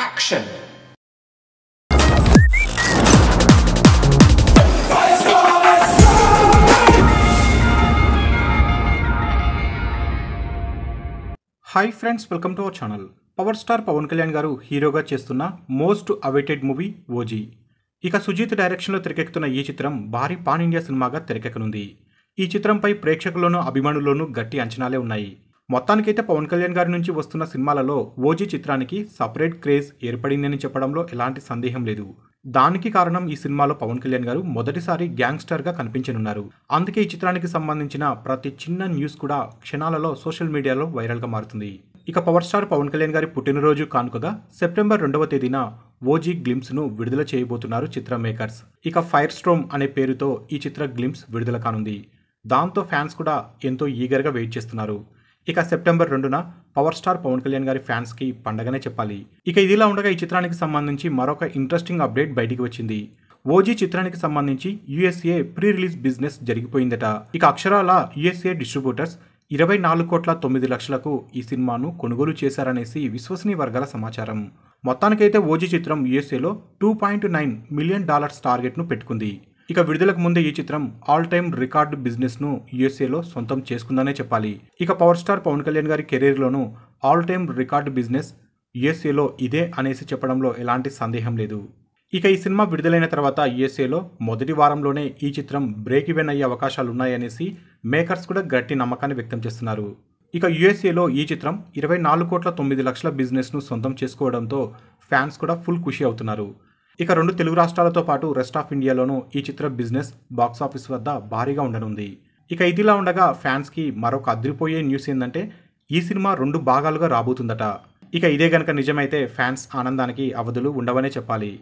Action! Hi friends welcome to our channel power star Pawan Kalyan garu హీరోగా చేస్తున్న most awaited movie OG ఇక సుజీత్ డైరెక్షన్లో తెరకెక్కుతున్న ఈ చిత్రం భారీ పాన్ ఇండియా సినిమాగా తెరకెక్కనుంది ఈ చిత్రంపై ప్రేక్షకుల్లోనూ అభిమానుల్లోనూ గట్టి అంచనాలే ఉన్నాయి మొత్తానికైతే పవన్ కళ్యాణ్ గారి నుంచి వస్తున్న సినిమాలలో ఓజీ చిత్రానికి సపరేట్ క్రేజ్ ఏర్పడిందని చెప్పడంలో ఎలాంటి సందేహం లేదు దానికి కారణం ఈ సినిమాలో పవన్ కళ్యాణ్ గారు మొదటిసారి గ్యాంగ్స్టర్గా కనిపించనున్నారు అందుకే ఈ చిత్రానికి సంబంధించిన ప్రతి చిన్న న్యూస్ కూడా క్షణాలలో సోషల్ మీడియాలో వైరల్గా మారుతుంది ఇక పవర్ స్టార్ పవన్ కళ్యాణ్ గారి పుట్టినరోజు కానుకగా సెప్టెంబర్ రెండవ తేదీన ఓజీ గ్లిమ్స్ను విడుదల చేయబోతున్నారు చిత్ర మేకర్స్ ఇక ఫైర్ స్ట్రోమ్ అనే పేరుతో ఈ చిత్ర గ్లిమ్స్ విడుదల కానుంది దాంతో ఫ్యాన్స్ కూడా ఎంతో ఈగర్గా వెయిట్ చేస్తున్నారు ఇక సెప్టెంబర్ రెండున పవర్ స్టార్ పవన్ కళ్యాణ్ గారి ఫ్యాన్స్కి పండగనే చెప్పాలి ఇక ఇదిలా ఉండగా ఈ చిత్రానికి సంబంధించి మరొక ఇంట్రెస్టింగ్ అప్డేట్ బయటికి వచ్చింది ఓజీ చిత్రానికి సంబంధించి యుఎస్ఏ ప్రీ రిలీజ్ బిజినెస్ జరిగిపోయిందట ఇక అక్షరాల యుఎస్ఏ డిస్ట్రిబ్యూటర్స్ ఇరవై నాలుగు కోట్ల తొమ్మిది లక్షలకు ఈ సినిమాను కొనుగోలు చేశారనేసి విశ్వసనీయ వర్గాల సమాచారం మొత్తానికైతే ఓజీ చిత్రం యుఎస్ఏలో two point nine million dollars టార్గెట్ను పెట్టుకుంది ఇక విడుదలకు ముందే ఈ చిత్రం ఆల్ టైమ్ రికార్డు బిజినెస్ను యూఎస్ఏలో సొంతం చేసుకుందనే చెప్పాలి ఇక పవర్ స్టార్ పవన్ కళ్యాణ్ గారి కెరీర్లోనూ ఆల్ టైమ్ రికార్డు బిజినెస్ యుఎస్ఏలో ఇదే అనేసి చెప్పడంలో ఎలాంటి సందేహం లేదు ఇక ఈ సినిమా విడుదలైన తర్వాత యుఎస్ఏలో మొదటి వారంలోనే ఈ చిత్రం బ్రేక్ ఈవెన్ అయ్యే అవకాశాలు ఉన్నాయనేసి మేకర్స్ కూడా గట్టి నమ్మకాన్ని వ్యక్తం చేస్తున్నారు ఇక యుఎస్ఏలో ఈ చిత్రం ఇరవై నాలుగు కోట్ల తొమ్మిది లక్షల బిజినెస్ను సొంతం చేసుకోవడంతో ఫ్యాన్స్ కూడా ఫుల్ ఖుషి అవుతున్నారు ఇక రెండు తెలుగు రాష్ట్రాలతో పాటు రెస్ట్ ఆఫ్ ఇండియాలోనూ ఈ చిత్ర బిజినెస్ బాక్సాఫీస్ వద్ద భారీగా ఉండనుంది ఇక ఇదిలా ఉండగా ఫ్యాన్స్కి మరొక అదిరిపోయే న్యూస్ ఏంటంటే ఈ సినిమా రెండు భాగాలుగా రాబోతుందట ఇక ఇదే గనక నిజమైతే ఫ్యాన్స్ ఆనందానికి అవధులు ఉండవనే చెప్పాలి